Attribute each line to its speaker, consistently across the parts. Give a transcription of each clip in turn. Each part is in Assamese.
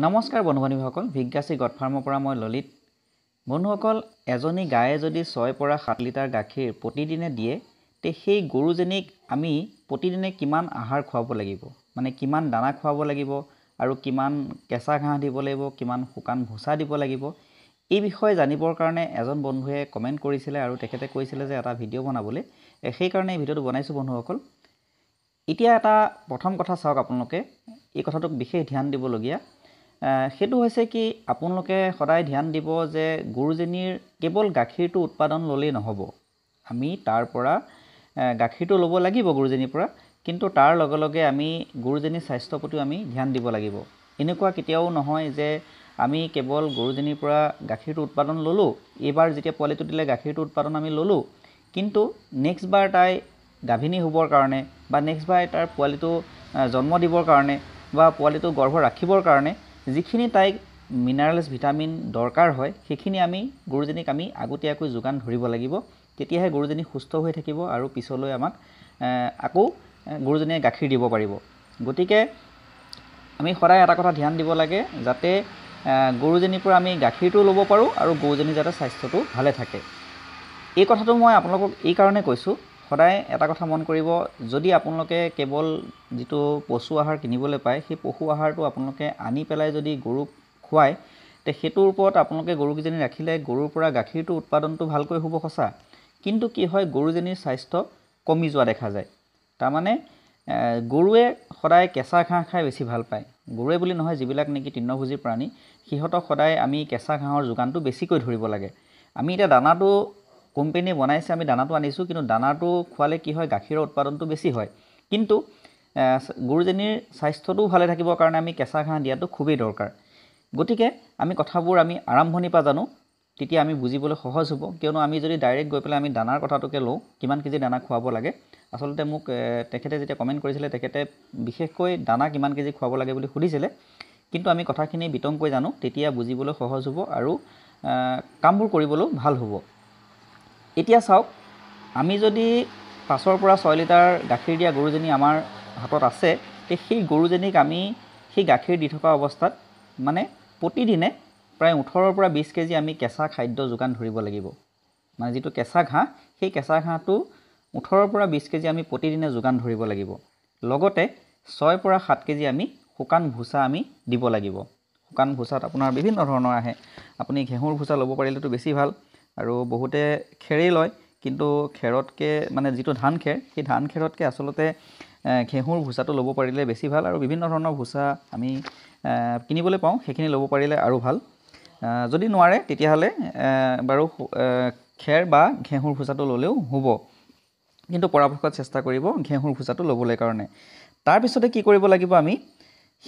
Speaker 1: নমস্কাৰ বন্ধু বান্ধৱীসকল ভিজ্ঞাশ্ৰী ফাৰ্মৰ পৰা মই ললিত বন্ধুসকল এজনী গায়ে যদি ছয় পৰা সাত লিটাৰ গাখীৰ প্ৰতিদিনে দিয়ে তে সেই গৰুজনীক আমি প্ৰতিদিনে কিমান আহাৰ খুৱাব লাগিব মানে কিমান দানা খুৱাব লাগিব আৰু কিমান কেঁচা ঘাঁহ দিব লাগিব কিমান শুকান ভোচা দিব লাগিব এই বিষয়ে জানিবৰ কাৰণে এজন বন্ধুৱে কমেণ্ট কৰিছিলে আৰু তেখেতে কৈছিলে যে এটা ভিডিঅ' বনাবলৈ সেইকাৰণে এই ভিডিঅ'টো বনাইছোঁ বন্ধুসকল এতিয়া এটা প্ৰথম কথা চাওক আপোনালোকে এই কথাটোক বিশেষ ধ্যান দিবলগীয়া সেইটো হৈছে কি আপোনালোকে সদায় ধ্যান দিব যে গুৰুজনীৰ কেৱল গাখীৰটো উৎপাদন ল'লেই নহ'ব আমি তাৰ পৰা গাখীৰটো ল'ব লাগিব গুৰুজনীৰ পৰা কিন্তু তাৰ লগে লগে আমি গুৰুজনীৰ স্বাস্থ্যৰ প্ৰতিও আমি ধ্যান দিব লাগিব এনেকুৱা কেতিয়াও নহয় যে আমি কেৱল গৰুজনীৰ পৰা গাখীৰটো উৎপাদন ল'লোঁ এইবাৰ যেতিয়া পোৱালিটো দিলে গাখীৰটো উৎপাদন আমি ল'লোঁ কিন্তু নেক্সটবাৰ তাই গাভিনী হ'বৰ কাৰণে বা নেক্সটবাৰ তাৰ পোৱালিটো জন্ম দিবৰ কাৰণে বা পোৱালিটো গৰ্ভ ৰাখিবৰ কাৰণে যিখিনি তাইক মিনাৰেলছ ভিটামিন দৰকাৰ হয় সেইখিনি আমি গৰুজনীক আমি আগতীয়াকৈ যোগান ধৰিব লাগিব তেতিয়াহে গৰুজনী সুস্থ হৈ থাকিব আৰু পিছলৈ আমাক আকৌ গৰুজনীয়ে গাখীৰ দিব পাৰিব গতিকে আমি সদায় এটা কথা ধ্যান দিব লাগে যাতে গৰুজনীৰ পৰা আমি গাখীৰটো ল'ব পাৰোঁ আৰু গৰুজনী যাতে স্বাস্থ্যটো ভালে থাকে এই কথাটো মই আপোনালোকক এইকাৰণে কৈছোঁ সদায় এটা কথা মন কৰিব যদি আপোনালোকে কেৱল যিটো পশু আহাৰ কিনিবলৈ পায় সেই পশু আহাৰটো আপোনালোকে আনি পেলাই যদি গৰুক খুৱায় তে সেইটোৰ ওপৰত আপোনালোকে গৰুকেইজনী ৰাখিলে গৰুৰ পৰা গাখীৰটো উৎপাদনটো ভালকৈ হ'ব সঁচা কিন্তু কি হয় গৰুজনীৰ স্বাস্থ্য কমি যোৱা দেখা যায় তাৰমানে গৰুৱে সদায় কেঁচা ঘাঁহ খাই বেছি ভাল পায় গৰুৱে বুলি নহয় যিবিলাক নেকি তৃণভোজী প্ৰাণী সিহঁতক সদায় আমি কেঁচা ঘাঁহৰ যোগানটো বেছিকৈ ধৰিব লাগে আমি এতিয়া দানাটো কোম্পেনীয়ে বনাইছে আমি দানাটো আনিছোঁ কিন্তু দানাটো খোৱালে কি হয় গাখীৰৰ উৎপাদনটো বেছি হয় কিন্তু গৰুজনীৰ স্বাস্থ্যটোও ভালে থাকিবৰ কাৰণে আমি কেঁচা ঘাঁহ দিয়াটো খুবেই দৰকাৰ গতিকে আমি কথাবোৰ আমি আৰম্ভণিৰ পৰা জানো তেতিয়া আমি বুজিবলৈ সহজ হ'ব কিয়নো আমি যদি ডাইৰেক্ট গৈ পেলাই আমি দানাৰ কথাটোকে লওঁ কিমান কেজি দানা খুৱাব লাগে আচলতে মোক তেখেতে যেতিয়া কমেণ্ট কৰিছিলে তেখেতে বিশেষকৈ দানা কিমান কেজি খুৱাব লাগে বুলি সুধিছিলে কিন্তু আমি কথাখিনি বিতংকৈ জানো তেতিয়া বুজিবলৈ সহজ হ'ব আৰু কামবোৰ কৰিবলৈও ভাল হ'ব এতিয়া চাওক আমি যদি পাঁচৰ পৰা ছয় লিটাৰ গাখীৰ দিয়া গৰুজনী আমাৰ হাতত আছে তে সেই গৰুজনীক আমি সেই গাখীৰ দি থকা অৱস্থাত মানে প্ৰতিদিনে প্ৰায় ওঠৰৰ পৰা বিছ কেজি আমি কেঁচা খাদ্য যোগান ধৰিব লাগিব মানে যিটো কেঁচা ঘাঁহ সেই কেঁচা ঘাঁহটো ওঠৰৰ পৰা বিছ কেজি আমি প্ৰতিদিনে যোগান ধৰিব লাগিব লগতে ছয় পৰা সাত কেজি আমি শুকান ভুচা আমি দিব লাগিব শুকান ভুচাত আপোনাৰ বিভিন্ন ধৰণৰ আহে আপুনি ঘেঁহুৰ ভুচা ল'ব পাৰিলেতো বেছি ভাল আৰু বহুতে খেৰেই লয় কিন্তু খেৰতকৈ মানে যিটো ধান খেৰ সেই ধান খেৰতকৈ আচলতে ঘেঁহুৰ ভুচাটো ল'ব পাৰিলে বেছি ভাল আৰু বিভিন্ন ধৰণৰ ভুচা আমি কিনিবলৈ পাওঁ সেইখিনি ল'ব পাৰিলে আৰু ভাল যদি নোৱাৰে তেতিয়াহ'লে বাৰু খেৰ বা ঘেঁহুৰ ভুচাটো ল'লেও হ'ব কিন্তু পৰাপক্ষত চেষ্টা কৰিব ঘেঁহুৰ ভুচাটো ল'বলৈ কাৰণে তাৰপিছতে কি কৰিব লাগিব আমি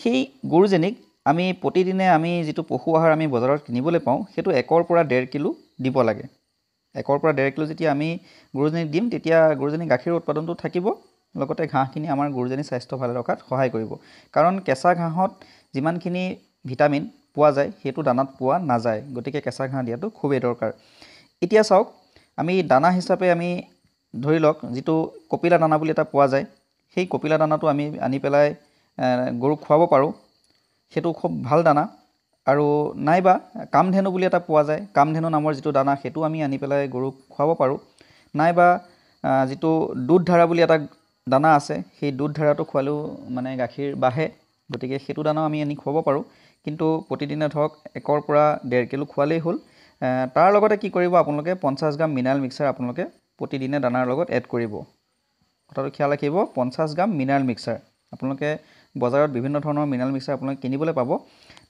Speaker 1: সেই গৰুজনীক আমি প্ৰতিদিনে আমি যিটো পশু আহাৰ আমি বজাৰত কিনিবলৈ পাওঁ সেইটো একৰ পৰা ডেৰ কিলো দিব লাগে একৰ পৰা ডাইৰেক্টলি যেতিয়া আমি গৰুজনীক দিম তেতিয়া গৰুজনী গাখীৰ উৎপাদনটো থাকিব লগতে ঘাঁহখিনি আমাৰ গৰুজনীৰ স্বাস্থ্য ভালে ৰখাত সহায় কৰিব কাৰণ কেঁচা ঘাঁহত যিমানখিনি ভিটামিন পোৱা যায় সেইটো দানাত পোৱা নাযায় গতিকে কেঁচা ঘাঁহ দিয়াটো খুবেই দৰকাৰ এতিয়া চাওক আমি দানা হিচাপে আমি ধৰি লওক যিটো কপিলা দানা বুলি এটা পোৱা যায় সেই কপিলা দানাটো আমি আনি পেলাই গৰুক খুৱাব পাৰোঁ সেইটো খুব ভাল দানা আৰু নাইবা কামধেনু বুলি এটা পোৱা যায় কামধেনু নামৰ যিটো দানা সেইটো আমি আনি পেলাই গৰুক খুৱাব পাৰোঁ নাইবা যিটো দুধ ধাৰা বুলি এটা দানা আছে সেই দুধ ধাৰাটো খোৱালেও মানে গাখীৰ বাঢ়ে গতিকে সেইটো দানাও আমি আনি খুৱাব পাৰোঁ কিন্তু প্ৰতিদিনে ধৰক একৰ পৰা ডেৰ কিলো খোৱালেই হ'ল তাৰ লগতে কি কৰিব আপোনালোকে পঞ্চাছ গ্ৰাম মিনাৰেল মিক্সাৰ আপোনালোকে প্ৰতিদিনে দানাৰ লগত এড কৰিব কথাটো খিয়াল ৰাখিব পঞ্চাছ গ্ৰাম মিনাৰেল মিক্সাৰ আপোনালোকে বজাৰত বিভিন্ন ধৰণৰ মিনাৰেল মিক্সাৰ আপোনালোকে কিনিবলৈ পাব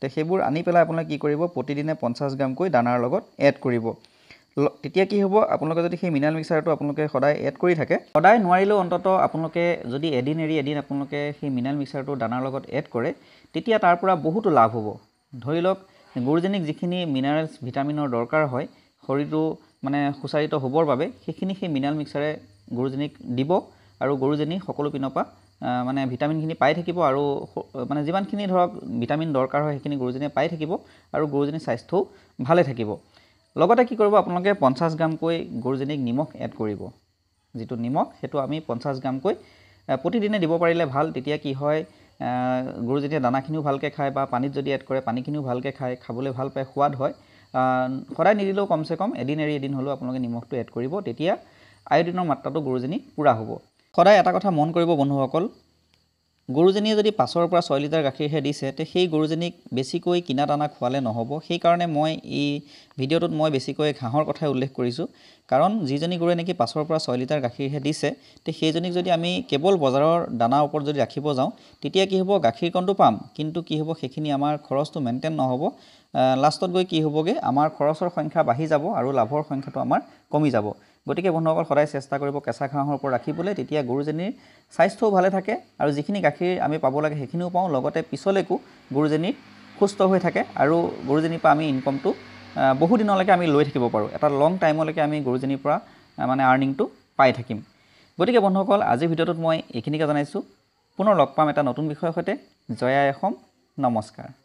Speaker 1: তে সেইবোৰ আনি পেলাই আপোনালোকে কি কৰিব প্ৰতিদিনে পঞ্চাছ গ্ৰামকৈ দানাৰ লগত এড কৰিব তেতিয়া কি হ'ব আপোনালোকে যদি সেই মিনাৰেল মিক্সাৰটো আপোনালোকে সদায় এড কৰি থাকে সদায় নোৱাৰিলেও অন্তত আপোনালোকে যদি এদিন এৰি এদিন আপোনালোকে সেই মিনাৰেল মিক্সাৰটো দানাৰ লগত এড কৰে তেতিয়া তাৰ পৰা বহুতো লাভ হ'ব ধৰি লওক গৰুজনীক যিখিনি মিনাৰেলছ ভিটামিনৰ দৰকাৰ হয় শৰীৰটো মানে সুচাৰিত হ'বৰ বাবে সেইখিনি সেই মিনাৰেল মিক্সাৰে গৰুজনীক দিব আৰু গৰুজনী সকলো পিনৰ পৰা মানে ভিটামিনখিনি পাই থাকিব আৰু মানে যিমানখিনি ধৰক ভিটামিন দৰকাৰ হয় সেইখিনি গৰুজনীয়ে পাই থাকিব আৰু গৰুজনীৰ স্বাস্থ্যও ভালে থাকিব লগতে কি কৰিব আপোনালোকে পঞ্চাছ গ্ৰামকৈ গৰুজনীক নিমখ এড কৰিব যিটো নিমখ সেইটো আমি পঞ্চাছ গ্ৰামকৈ প্ৰতিদিনে দিব পাৰিলে ভাল তেতিয়া কি হয় গৰুজনীয়ে দানাখিনিও ভালকৈ খায় বা পানীত যদি এড কৰে পানীখিনিও ভালকৈ খায় খাবলৈ ভাল পায় সোৱাদ হয় সদায় নিদিলেও কমচে কম এদিন এৰি এদিন হ'লেও আপোনালোকে নিমখটো এড কৰিব তেতিয়া আয়োডিনৰ মাত্ৰাটো গৰুজনী পূৰা হ'ব সদায় এটা কথা মন কৰিব বন্ধুসকল গৰুজনীয়ে যদি পাঁচৰ পৰা ছয় লিটাৰ গাখীৰহে দিছে তে সেই গৰুজনীক বেছিকৈ কিনা দানা খোৱালে নহ'ব সেইকাৰণে মই এই ভিডিঅ'টোত মই বেছিকৈ ঘাঁহৰ কথাই উল্লেখ কৰিছোঁ কাৰণ যিজনী গৰুৱে নেকি পাঁচৰ পৰা ছয় লিটাৰ গাখীৰহে দিছে তে সেইজনীক যদি আমি কেৱল বজাৰৰ দানাৰ ওপৰত যদি ৰাখিব যাওঁ তেতিয়া কি হ'ব গাখীৰকণটো পাম কিন্তু কি হ'ব সেইখিনি আমাৰ খৰচটো মেইনটেইন নহ'ব লাষ্টত গৈ কি হ'বগৈ আমাৰ খৰচৰ সংখ্যা বাঢ়ি যাব আৰু লাভৰ সংখ্যাটো আমাৰ কমি যাব গতিকে বন্ধুসকল সদায় চেষ্টা কৰিব কেঁচা ঘাঁহৰ ওপৰত ৰাখিবলৈ তেতিয়া গৰুজনীৰ স্বাস্থ্যও ভালে থাকে আৰু যিখিনি গাখীৰ আমি পাব লাগে সেইখিনিও পাওঁ লগতে পিছলৈকো গৰুজনী সুস্থ হৈ থাকে আৰু গৰুজনীৰ পৰা আমি ইনকমটো বহুদিনলৈকে আমি লৈ থাকিব পাৰোঁ এটা লং টাইমলৈকে আমি গৰুজনীৰ পৰা মানে আৰ্ণিংটো পাই থাকিম গতিকে বন্ধুসকল আজিৰ ভিডিঅ'টোত মই এইখিনিকে জনাইছোঁ পুনৰ লগ পাম এটা নতুন বিষয়ৰ সৈতে জয়া এসম নমস্কাৰ